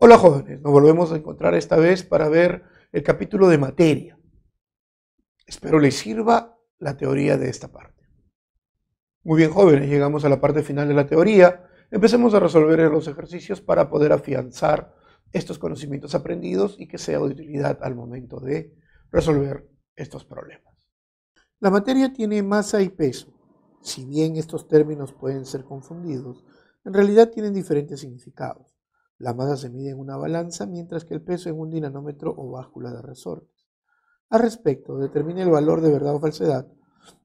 Hola jóvenes, nos volvemos a encontrar esta vez para ver el capítulo de materia. Espero les sirva la teoría de esta parte. Muy bien jóvenes, llegamos a la parte final de la teoría. Empecemos a resolver los ejercicios para poder afianzar estos conocimientos aprendidos y que sea de utilidad al momento de resolver estos problemas. La materia tiene masa y peso. Si bien estos términos pueden ser confundidos, en realidad tienen diferentes significados. La masa se mide en una balanza, mientras que el peso en un dinamómetro o báscula de resortes. Al respecto, determina el valor de verdad o falsedad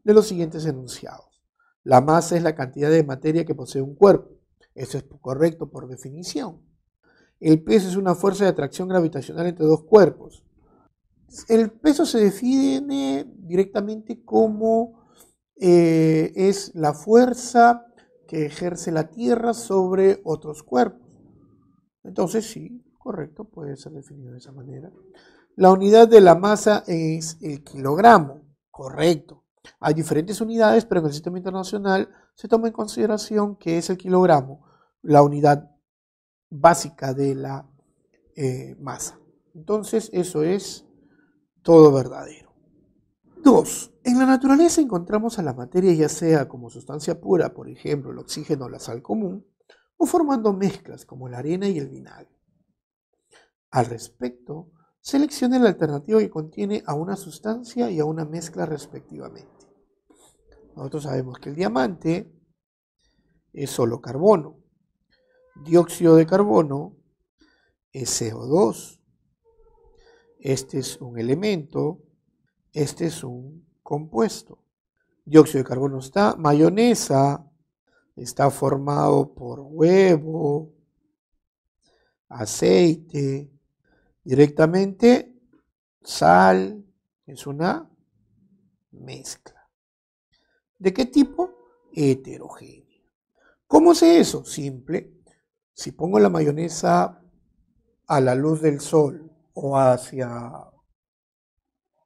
de los siguientes enunciados. La masa es la cantidad de materia que posee un cuerpo. Eso es correcto por definición. El peso es una fuerza de atracción gravitacional entre dos cuerpos. El peso se define directamente como eh, es la fuerza que ejerce la Tierra sobre otros cuerpos. Entonces sí, correcto, puede ser definido de esa manera. La unidad de la masa es el kilogramo, correcto. Hay diferentes unidades, pero en el sistema internacional se toma en consideración que es el kilogramo, la unidad básica de la eh, masa. Entonces eso es todo verdadero. Dos, En la naturaleza encontramos a la materia ya sea como sustancia pura, por ejemplo el oxígeno o la sal común, formando mezclas como la arena y el vinagre. Al respecto, seleccione la alternativa que contiene a una sustancia y a una mezcla respectivamente. Nosotros sabemos que el diamante es solo carbono, dióxido de carbono es CO2, este es un elemento, este es un compuesto. Dióxido de carbono está, mayonesa, está formado por huevo, aceite, directamente sal, es una mezcla. ¿De qué tipo? Heterogénea. ¿Cómo sé eso? Simple. Si pongo la mayonesa a la luz del sol o hacia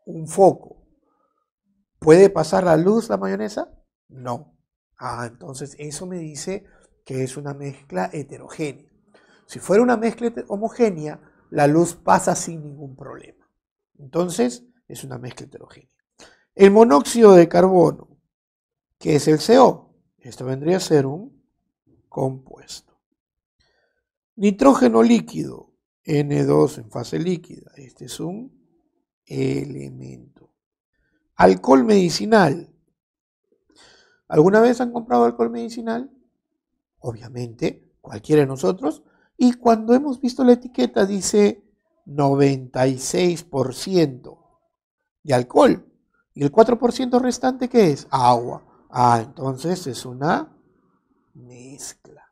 un foco, ¿puede pasar la luz la mayonesa? No. Ah, entonces eso me dice que es una mezcla heterogénea. Si fuera una mezcla homogénea, la luz pasa sin ningún problema. Entonces es una mezcla heterogénea. El monóxido de carbono, que es el CO, esto vendría a ser un compuesto. Nitrógeno líquido, N2 en fase líquida, este es un elemento. Alcohol medicinal, ¿Alguna vez han comprado alcohol medicinal? Obviamente, cualquiera de nosotros. Y cuando hemos visto la etiqueta dice 96% de alcohol. ¿Y el 4% restante qué es? Agua. Ah, entonces es una mezcla.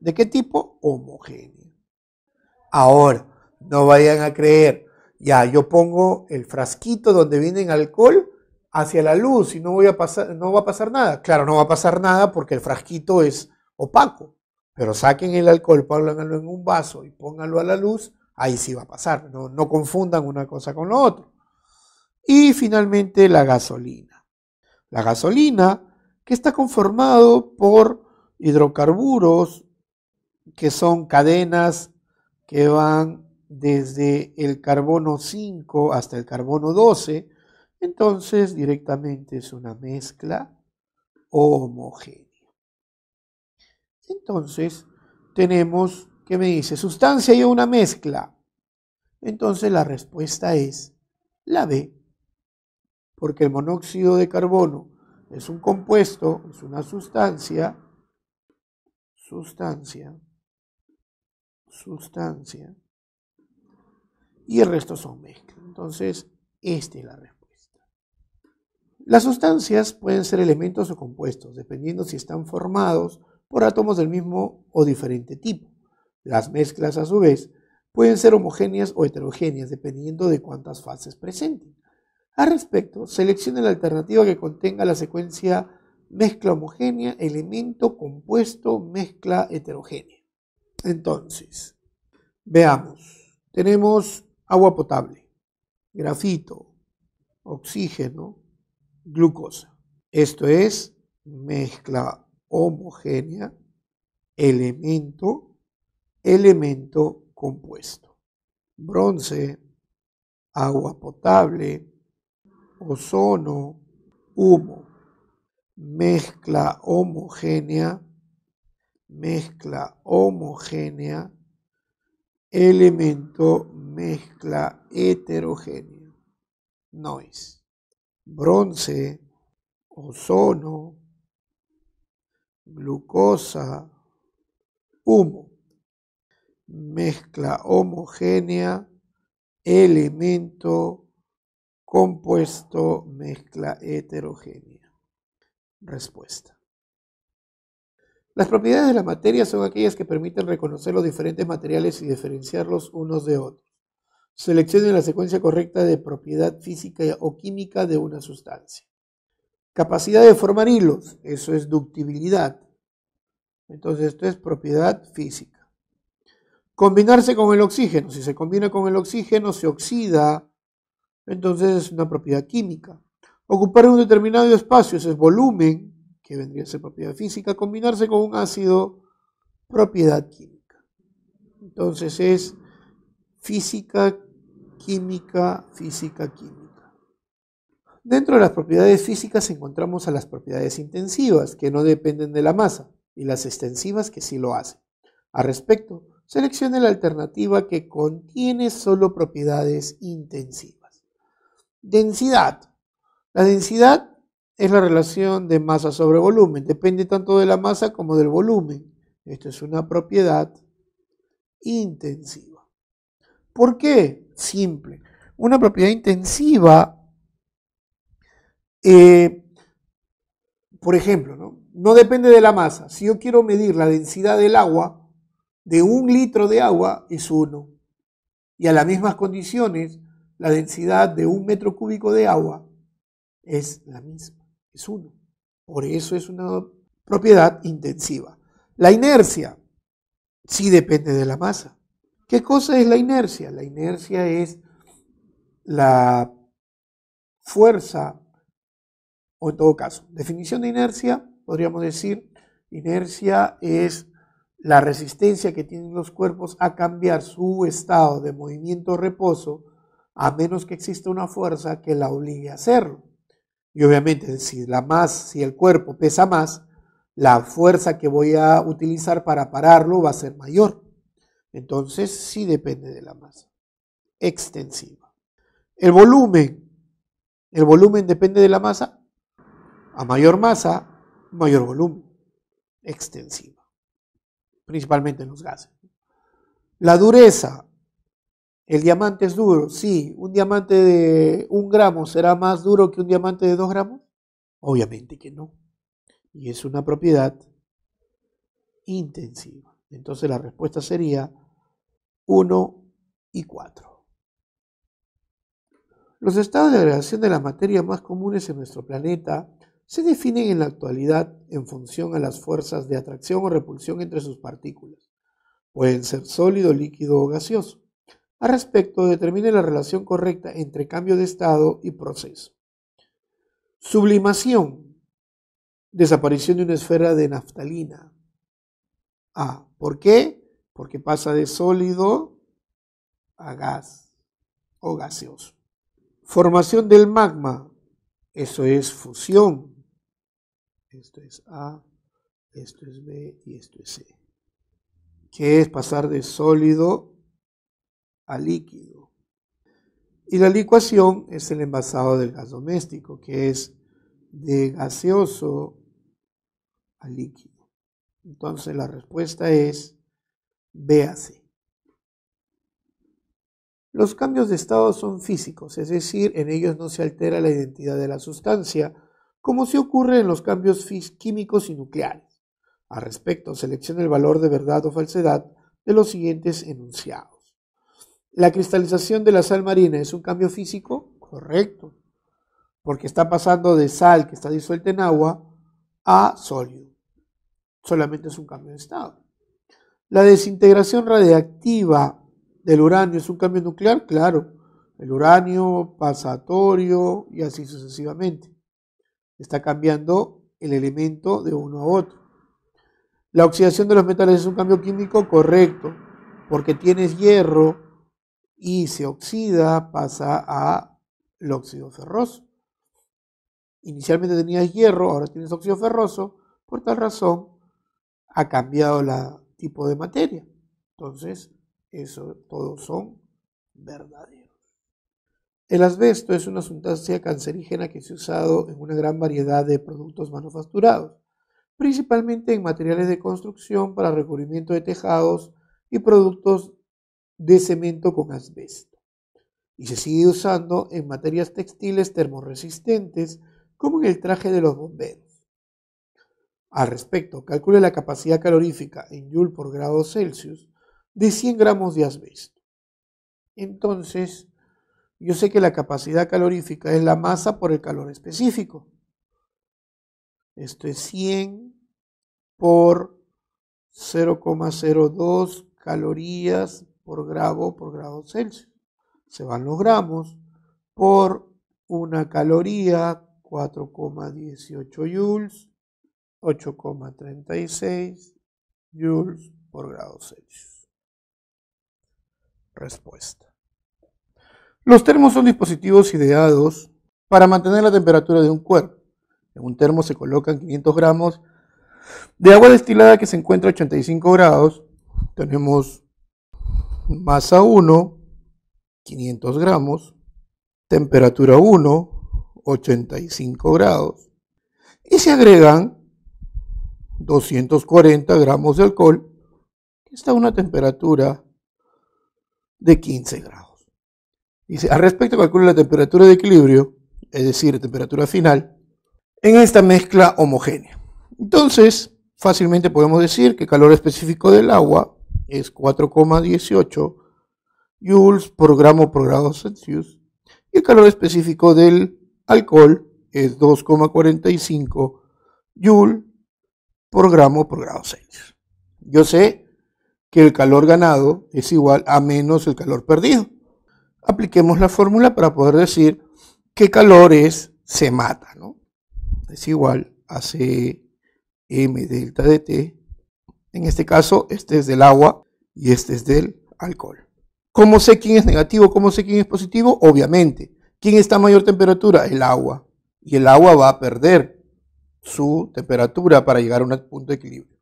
¿De qué tipo? homogéneo Ahora, no vayan a creer, ya yo pongo el frasquito donde viene el alcohol hacia la luz y no, voy a no va a pasar nada. Claro, no va a pasar nada porque el frasquito es opaco, pero saquen el alcohol, pónganlo en un vaso y pónganlo a la luz, ahí sí va a pasar. No, no confundan una cosa con la otra. Y finalmente la gasolina. La gasolina que está conformado por hidrocarburos que son cadenas que van desde el carbono 5 hasta el carbono 12 entonces directamente es una mezcla homogénea. Entonces tenemos, ¿qué me dice? Sustancia y una mezcla. Entonces la respuesta es la B, porque el monóxido de carbono es un compuesto, es una sustancia, sustancia, sustancia, y el resto son mezclas. Entonces, esta es la respuesta. Las sustancias pueden ser elementos o compuestos, dependiendo si están formados por átomos del mismo o diferente tipo. Las mezclas, a su vez, pueden ser homogéneas o heterogéneas, dependiendo de cuántas fases presenten. Al respecto, seleccione la alternativa que contenga la secuencia mezcla homogénea, elemento, compuesto, mezcla heterogénea. Entonces, veamos. Tenemos agua potable, grafito, oxígeno, glucosa. Esto es mezcla homogénea, elemento, elemento compuesto. Bronce, agua potable, ozono, humo. Mezcla homogénea, mezcla homogénea, elemento, mezcla heterogénea. Noise bronce, ozono, glucosa, humo, mezcla homogénea, elemento, compuesto, mezcla heterogénea. Respuesta. Las propiedades de la materia son aquellas que permiten reconocer los diferentes materiales y diferenciarlos unos de otros. Seleccione la secuencia correcta de propiedad física o química de una sustancia. Capacidad de formar hilos, eso es ductibilidad. Entonces esto es propiedad física. Combinarse con el oxígeno, si se combina con el oxígeno se oxida, entonces es una propiedad química. Ocupar un determinado espacio, ese es volumen, que vendría a ser propiedad física. Combinarse con un ácido, propiedad química. Entonces es física, química, física, química. Dentro de las propiedades físicas encontramos a las propiedades intensivas, que no dependen de la masa, y las extensivas, que sí lo hacen. Al respecto, seleccione la alternativa que contiene solo propiedades intensivas. Densidad. La densidad es la relación de masa sobre volumen. Depende tanto de la masa como del volumen. Esto es una propiedad intensiva. ¿Por qué? Simple. Una propiedad intensiva, eh, por ejemplo, ¿no? no depende de la masa. Si yo quiero medir la densidad del agua, de un litro de agua es uno. Y a las mismas condiciones, la densidad de un metro cúbico de agua es la misma, es uno. Por eso es una propiedad intensiva. La inercia sí depende de la masa. ¿Qué cosa es la inercia? La inercia es la fuerza, o en todo caso, definición de inercia, podríamos decir, inercia es la resistencia que tienen los cuerpos a cambiar su estado de movimiento o reposo, a menos que exista una fuerza que la obligue a hacerlo. Y obviamente, si, la más, si el cuerpo pesa más, la fuerza que voy a utilizar para pararlo va a ser mayor. Entonces sí depende de la masa extensiva. El volumen, el volumen depende de la masa. A mayor masa, mayor volumen extensiva, principalmente en los gases. La dureza, el diamante es duro, sí, un diamante de un gramo será más duro que un diamante de dos gramos, obviamente que no. Y es una propiedad intensiva. Entonces la respuesta sería 1 y 4. Los estados de agregación de la materia más comunes en nuestro planeta se definen en la actualidad en función a las fuerzas de atracción o repulsión entre sus partículas. Pueden ser sólido, líquido o gaseoso. Al respecto, determine la relación correcta entre cambio de estado y proceso. Sublimación. Desaparición de una esfera de naftalina. A. ¿Por qué? Porque pasa de sólido a gas o gaseoso. Formación del magma. Eso es fusión. Esto es A, esto es B y esto es C. Que es pasar de sólido a líquido. Y la licuación es el envasado del gas doméstico, que es de gaseoso a líquido. Entonces la respuesta es, véase. Los cambios de estado son físicos, es decir, en ellos no se altera la identidad de la sustancia, como se ocurre en los cambios químicos y nucleares. A respecto, seleccione el valor de verdad o falsedad de los siguientes enunciados. La cristalización de la sal marina es un cambio físico, correcto, porque está pasando de sal que está disuelta en agua a sólido solamente es un cambio de estado. La desintegración radiactiva del uranio es un cambio nuclear, claro. El uranio, pasatorio y así sucesivamente. Está cambiando el elemento de uno a otro. La oxidación de los metales es un cambio químico correcto, porque tienes hierro y se oxida, pasa a óxido ferroso. Inicialmente tenías hierro, ahora tienes óxido ferroso, por tal razón ha cambiado el tipo de materia. Entonces, eso todos son verdaderos. El asbesto es una sustancia cancerígena que se ha usado en una gran variedad de productos manufacturados, principalmente en materiales de construcción para recubrimiento de tejados y productos de cemento con asbesto. Y se sigue usando en materias textiles termoresistentes, como en el traje de los bomberos. Al respecto, calcule la capacidad calorífica en joule por grado Celsius de 100 gramos de asbesto. Entonces, yo sé que la capacidad calorífica es la masa por el calor específico. Esto es 100 por 0,02 calorías por grado por grado Celsius. Se van los gramos por una caloría, 4,18 joules 8,36 joules por grado Celsius. Respuesta. Los termos son dispositivos ideados para mantener la temperatura de un cuerpo. En un termo se colocan 500 gramos de agua destilada que se encuentra a 85 grados. Tenemos masa 1, 500 gramos, temperatura 1, 85 grados. Y se agregan 240 gramos de alcohol, que está a una temperatura de 15 grados. Dice, al respecto calcula la temperatura de equilibrio, es decir, temperatura final, en esta mezcla homogénea. Entonces, fácilmente podemos decir que el calor específico del agua es 4,18 joules por gramo por grado Celsius y el calor específico del alcohol es 2,45 joules por gramo por grado Celsius. Yo sé que el calor ganado es igual a menos el calor perdido. Apliquemos la fórmula para poder decir qué calor es se mata, ¿no? Es igual a m delta de T. En este caso, este es del agua y este es del alcohol. ¿Cómo sé quién es negativo? ¿Cómo sé quién es positivo? Obviamente. ¿Quién está a mayor temperatura? El agua. Y el agua va a perder su temperatura para llegar a un punto de equilibrio.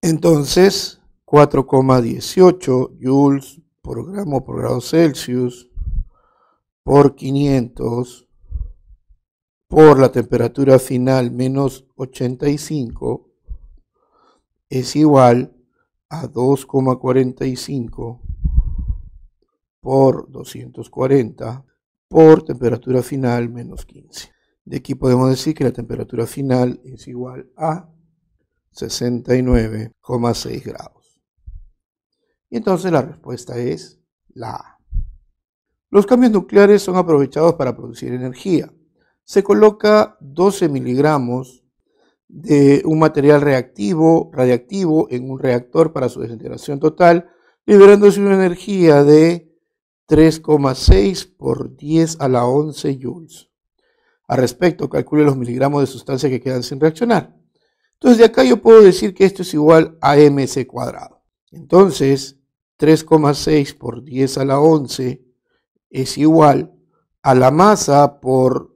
Entonces, 4,18 joules por gramo por grado Celsius por 500 por la temperatura final menos 85 es igual a 2,45 por 240 por temperatura final menos 15. De aquí podemos decir que la temperatura final es igual a 69,6 grados. Y entonces la respuesta es la A. Los cambios nucleares son aprovechados para producir energía. Se coloca 12 miligramos de un material reactivo, radiactivo, en un reactor para su desintegración total, liberándose una energía de 3,6 por 10 a la 11 joules. A respecto, calcule los miligramos de sustancia que quedan sin reaccionar. Entonces, de acá yo puedo decir que esto es igual a mc cuadrado. Entonces, 3,6 por 10 a la 11 es igual a la masa por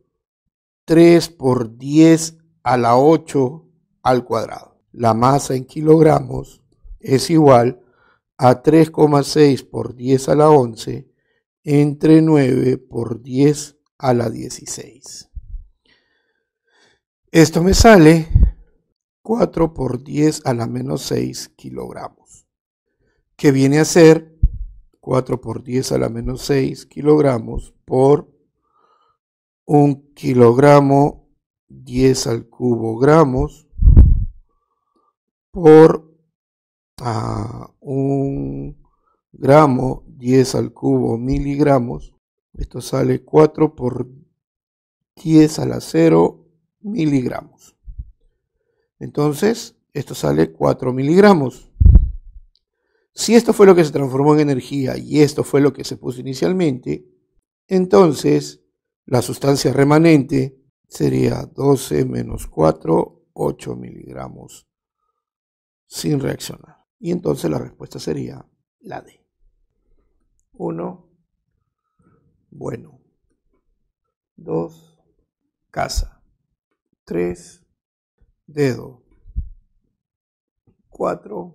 3 por 10 a la 8 al cuadrado. La masa en kilogramos es igual a 3,6 por 10 a la 11 entre 9 por 10 a la 16. Esto me sale 4 por 10 a la menos 6 kilogramos, que viene a ser 4 por 10 a la menos 6 kilogramos por 1 kilogramo 10 al cubo gramos por 1 ah, gramo 10 al cubo miligramos. Esto sale 4 por 10 a la 0 miligramos. Entonces, esto sale 4 miligramos. Si esto fue lo que se transformó en energía y esto fue lo que se puso inicialmente, entonces la sustancia remanente sería 12 menos 4, 8 miligramos sin reaccionar. Y entonces la respuesta sería la D. 1, bueno. 2, casa. 3. Dedo. 4.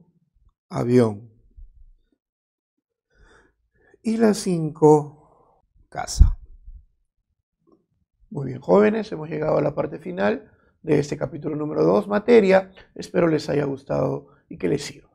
Avión. Y la 5. Casa. Muy bien, jóvenes, hemos llegado a la parte final de este capítulo número 2, materia. Espero les haya gustado y que les sirva.